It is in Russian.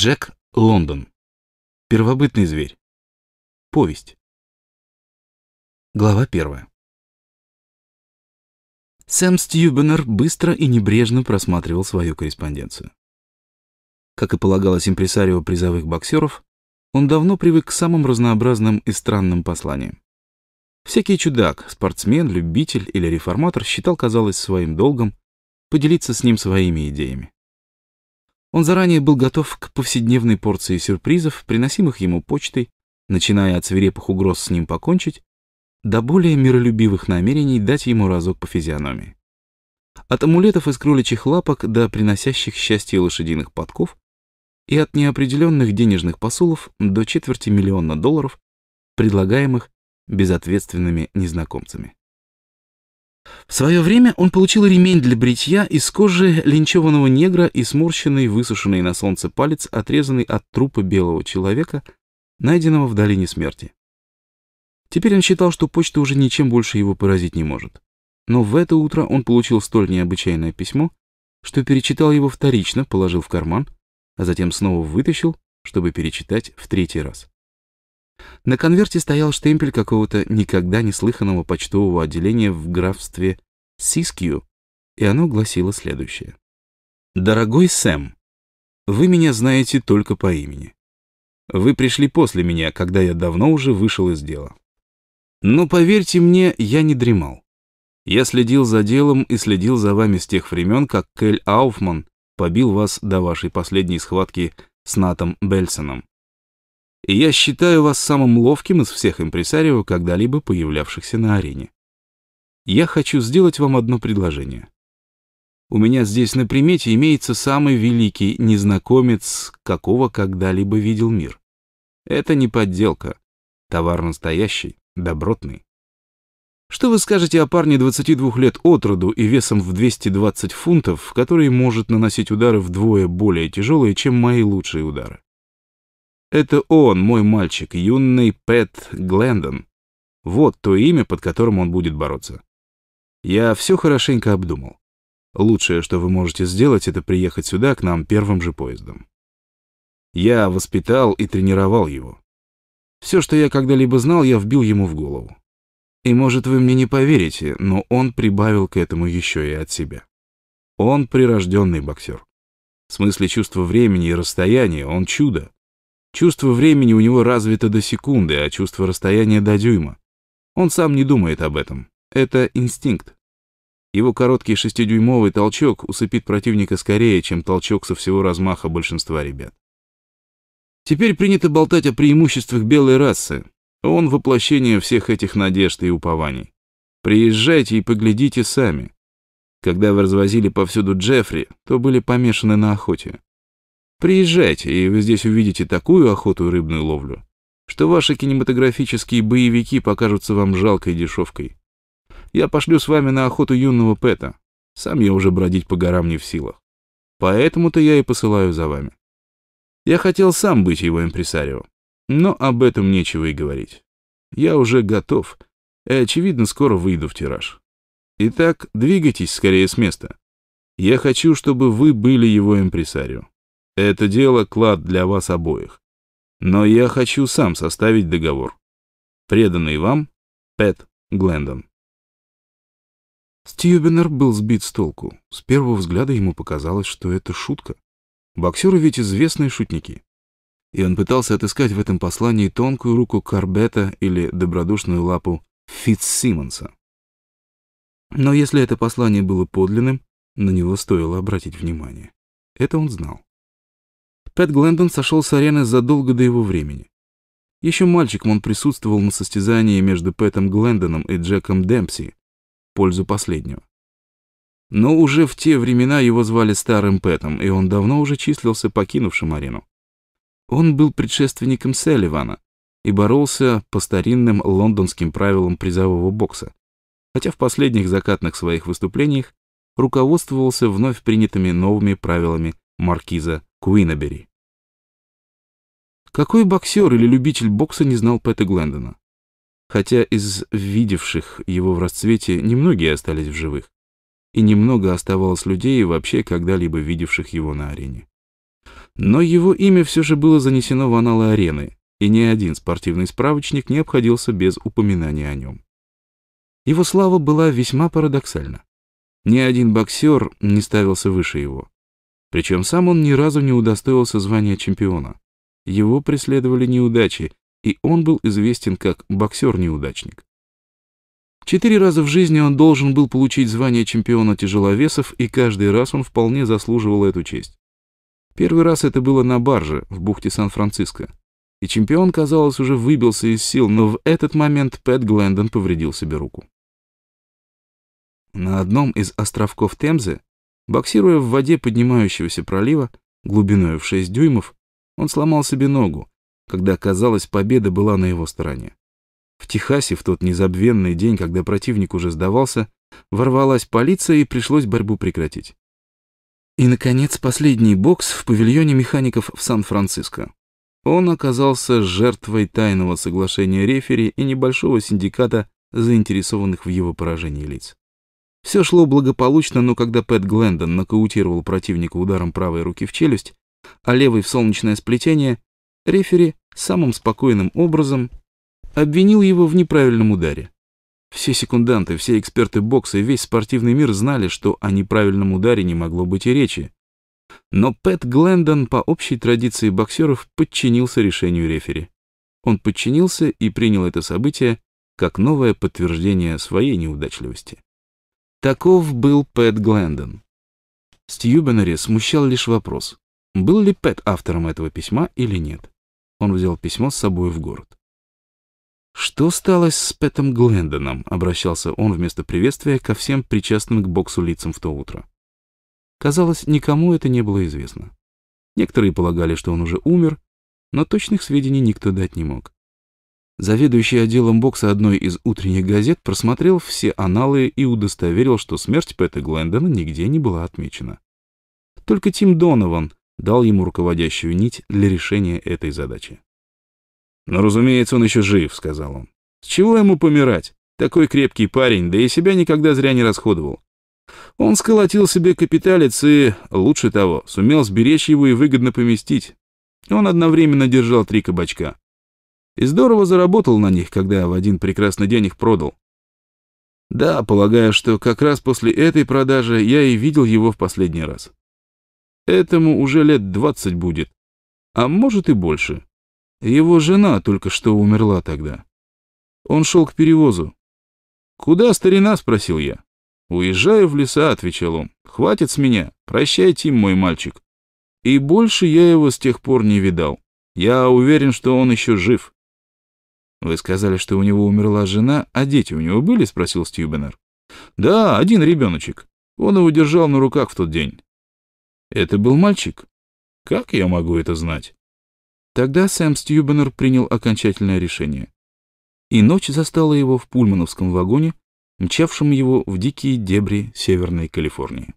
Джек Лондон. Первобытный зверь. Повесть. Глава первая. Сэм Стьюбенер быстро и небрежно просматривал свою корреспонденцию. Как и полагалось импресарио призовых боксеров, он давно привык к самым разнообразным и странным посланиям. Всякий чудак, спортсмен, любитель или реформатор считал, казалось, своим долгом поделиться с ним своими идеями. Он заранее был готов к повседневной порции сюрпризов, приносимых ему почтой, начиная от свирепых угроз с ним покончить, до более миролюбивых намерений дать ему разок по физиономии. От амулетов из кроличьих лапок до приносящих счастье лошадиных подков и от неопределенных денежных посулов до четверти миллиона долларов, предлагаемых безответственными незнакомцами. В свое время он получил ремень для бритья из кожи линчеванного негра и сморщенный, высушенный на солнце палец, отрезанный от трупа белого человека, найденного в долине смерти. Теперь он считал, что почта уже ничем больше его поразить не может. Но в это утро он получил столь необычайное письмо, что перечитал его вторично, положил в карман, а затем снова вытащил, чтобы перечитать в третий раз. На конверте стоял штемпель какого-то никогда не слыханного почтового отделения в графстве Сискью, и оно гласило следующее. «Дорогой Сэм, вы меня знаете только по имени. Вы пришли после меня, когда я давно уже вышел из дела. Но поверьте мне, я не дремал. Я следил за делом и следил за вами с тех времен, как Кель Ауфман побил вас до вашей последней схватки с Натом Бельсоном и я считаю вас самым ловким из всех импресарио, когда-либо появлявшихся на арене. Я хочу сделать вам одно предложение. У меня здесь на примете имеется самый великий незнакомец, какого когда-либо видел мир. Это не подделка. Товар настоящий, добротный. Что вы скажете о парне 22 лет от роду и весом в 220 фунтов, который может наносить удары вдвое более тяжелые, чем мои лучшие удары? Это он, мой мальчик, юный Пэт Глендон. Вот то имя, под которым он будет бороться. Я все хорошенько обдумал. Лучшее, что вы можете сделать, это приехать сюда к нам первым же поездом. Я воспитал и тренировал его. Все, что я когда-либо знал, я вбил ему в голову. И, может, вы мне не поверите, но он прибавил к этому еще и от себя. Он прирожденный боксер. В смысле чувства времени и расстояния он чудо. Чувство времени у него развито до секунды, а чувство расстояния до дюйма. Он сам не думает об этом. Это инстинкт. Его короткий шестидюймовый толчок усыпит противника скорее, чем толчок со всего размаха большинства ребят. Теперь принято болтать о преимуществах белой расы. Он воплощение всех этих надежд и упований. Приезжайте и поглядите сами. Когда вы развозили повсюду Джеффри, то были помешаны на охоте. Приезжайте, и вы здесь увидите такую охоту и рыбную ловлю, что ваши кинематографические боевики покажутся вам жалкой дешевкой. Я пошлю с вами на охоту юного Пэта. Сам я уже бродить по горам не в силах. Поэтому-то я и посылаю за вами. Я хотел сам быть его импресарио, но об этом нечего и говорить. Я уже готов, и, очевидно, скоро выйду в тираж. Итак, двигайтесь скорее с места. Я хочу, чтобы вы были его импресарио. Это дело клад для вас обоих. Но я хочу сам составить договор. Преданный вам Пэт Глендон. Стьюбинер был сбит с толку. С первого взгляда ему показалось, что это шутка. Боксеры ведь известные шутники. И он пытался отыскать в этом послании тонкую руку Карбета или добродушную лапу Фитцсимонса. Но если это послание было подлинным, на него стоило обратить внимание. Это он знал. Пэт Глендон сошел с арены задолго до его времени. Еще мальчиком он присутствовал на состязании между Пэтом Глендоном и Джеком Демпси, в пользу последнего. Но уже в те времена его звали Старым Пэтом, и он давно уже числился покинувшим арену. Он был предшественником Селливана и боролся по старинным лондонским правилам призового бокса, хотя в последних закатных своих выступлениях руководствовался вновь принятыми новыми правилами маркиза Куинабери. Какой боксер или любитель бокса не знал Пэта Глендона? Хотя из видевших его в расцвете немногие остались в живых, и немного оставалось людей, вообще когда-либо видевших его на арене. Но его имя все же было занесено в аналы арены, и ни один спортивный справочник не обходился без упоминания о нем. Его слава была весьма парадоксальна. Ни один боксер не ставился выше его. Причем сам он ни разу не удостоился звания чемпиона. Его преследовали неудачи, и он был известен как боксер-неудачник. Четыре раза в жизни он должен был получить звание чемпиона тяжеловесов, и каждый раз он вполне заслуживал эту честь. Первый раз это было на барже в бухте Сан-Франциско. И чемпион, казалось, уже выбился из сил, но в этот момент Пэт Глендон повредил себе руку. На одном из островков Темзы, боксируя в воде поднимающегося пролива, глубиной в 6 дюймов, он сломал себе ногу, когда, казалось, победа была на его стороне. В Техасе в тот незабвенный день, когда противник уже сдавался, ворвалась полиция и пришлось борьбу прекратить. И, наконец, последний бокс в павильоне механиков в Сан-Франциско. Он оказался жертвой тайного соглашения рефери и небольшого синдиката заинтересованных в его поражении лиц. Все шло благополучно, но когда Пэт Глендон нокаутировал противника ударом правой руки в челюсть, а левый в солнечное сплетение, рефери самым спокойным образом обвинил его в неправильном ударе. Все секунданты, все эксперты бокса и весь спортивный мир знали, что о неправильном ударе не могло быть и речи. Но Пэт Глендон по общей традиции боксеров подчинился решению рефери. Он подчинился и принял это событие как новое подтверждение своей неудачливости. Таков был Пэт Глендон. Стьюбенери смущал лишь вопрос, был ли Пэт автором этого письма или нет? Он взял письмо с собой в город. «Что стало с Пэтом Глендоном?» — обращался он вместо приветствия ко всем причастным к боксу лицам в то утро. Казалось, никому это не было известно. Некоторые полагали, что он уже умер, но точных сведений никто дать не мог. Заведующий отделом бокса одной из утренних газет просмотрел все аналы и удостоверил, что смерть Пэта Глендона нигде не была отмечена. Только Тим Донован дал ему руководящую нить для решения этой задачи. «Но, «Ну, разумеется, он еще жив», — сказал он. «С чего ему помирать? Такой крепкий парень, да и себя никогда зря не расходовал. Он сколотил себе капиталец и, лучше того, сумел сберечь его и выгодно поместить. Он одновременно держал три кабачка. И здорово заработал на них, когда в один прекрасный день их продал. Да, полагаю, что как раз после этой продажи я и видел его в последний раз. Этому уже лет двадцать будет, а может и больше. Его жена только что умерла тогда. Он шел к перевозу. «Куда, старина?» — спросил я. «Уезжаю в леса», — отвечал он. «Хватит с меня. Прощайте, мой мальчик». И больше я его с тех пор не видал. Я уверен, что он еще жив. «Вы сказали, что у него умерла жена, а дети у него были?» — спросил Стюбенер. «Да, один ребеночек. Он его держал на руках в тот день. Это был мальчик? Как я могу это знать? Тогда Сэм Стюбенер принял окончательное решение. И ночь застала его в пульмановском вагоне, мчавшем его в дикие дебри Северной Калифорнии.